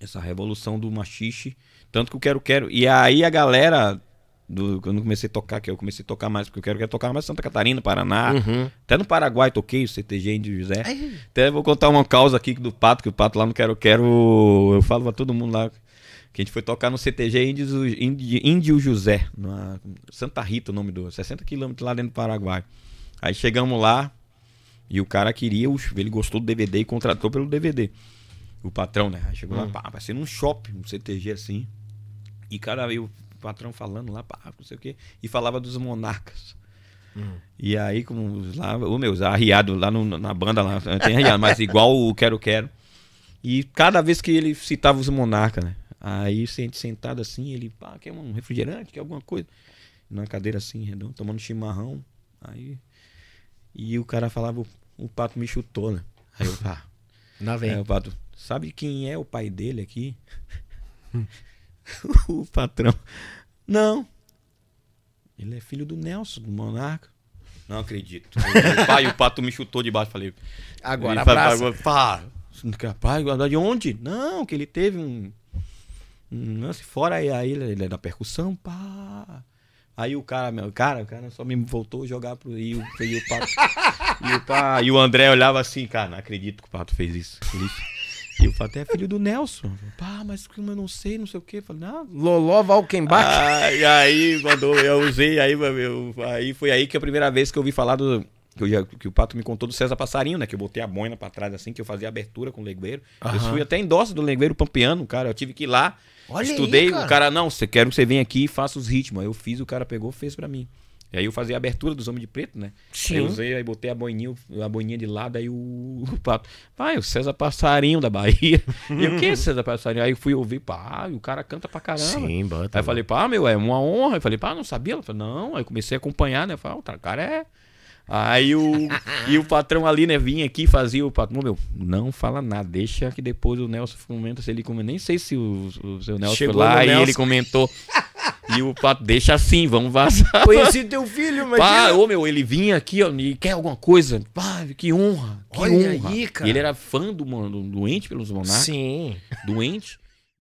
Essa revolução do machixe. Tanto que o Quero Quero. E aí a galera. Do, quando comecei a tocar, que eu comecei a tocar mais, porque eu quero, quero tocar mais Santa Catarina, Paraná. Uhum. Até no Paraguai toquei o CTG de José. Ai. Até vou contar uma causa aqui do Pato, que o Pato lá no Quero Quero. Eu falo pra todo mundo lá que a gente foi tocar no CTG Índio, Índio, José, na Santa Rita, o nome do, 60 quilômetros lá dentro do Paraguai. Aí chegamos lá e o cara queria, ele gostou do DVD e contratou pelo DVD. O patrão, né? chegou hum. lá, pá, vai ser num shopping, um CTG assim. E, cara, aí o patrão falando lá, pá, não sei o quê. E falava dos monarcas. Hum. E aí, como lá, o meu, arriado lá no, na banda lá, tem arriado, mas igual o Quero Quero. E cada vez que ele citava os monarcas, né? Aí sentado assim, ele, pá, quer um refrigerante, quer alguma coisa. na cadeira assim, redondo tomando chimarrão. Aí. E o cara falava, o, o pato me chutou, né? Aí eu, pá vem. É, Vado, sabe quem é o pai dele aqui? o patrão. Não. Ele é filho do Nelson, do Monarca. Não acredito. O pai, o pato me chutou de baixo. Falei. Agora, abraço. Pá, capaz, de onde? Não, que ele teve um. um lance fora aí, aí ele é da percussão, pá. Aí o cara, meu, cara, o cara só me voltou jogar pro Rio. E o, Pato, e, o pa, e o André olhava assim, cara, não acredito que o Pato fez isso. E o Pato é filho do Nelson. Pá, mas eu não sei, não sei o quê. Falei, não. Loló Valkenbach. Ah, e aí, mandou, eu usei, aí, meu, aí foi aí que a primeira vez que eu vi falar do, que, que, o Pato me contou do César Passarinho, né? Que eu botei a boina para trás assim, que eu fazia abertura com o legueiro. Uhum. Eu fui até em doce do legueiro pampeando, cara. Eu tive que ir lá, Olha estudei. Aí, cara. O cara, não, você quer que você venha aqui e faça os ritmos. Aí eu fiz, o cara pegou, fez para mim. E aí eu fazia a abertura dos Homens de Preto, né? Sim. Aí eu usei, aí botei a boininha, a boininha de lado, aí o, o pato. Pai, o César Passarinho da Bahia. e o que é César Passarinho? Aí eu fui ouvir, pá, o cara canta pra caramba. Sim, bota. Aí eu falei, pá, meu, é uma honra. Eu falei, pá, não sabia? não. Aí eu comecei a acompanhar, né? Eu falei, ah, o cara é Aí o, e o patrão ali, né, vinha aqui, fazia o patrão. Meu, não fala nada, deixa que depois o Nelson comenta se ele comenta. Nem sei se o, o seu Nelson Chegou foi lá e Nelson. ele comentou. E o pato, deixa assim, vamos vazar. Conheci teu filho, mas. Pá, ô meu, ele vinha aqui, ó, e quer alguma coisa. Pá, que honra. Que Olha honra. aí, cara. E ele era fã do, do doente pelos monarcas. Sim. Doente.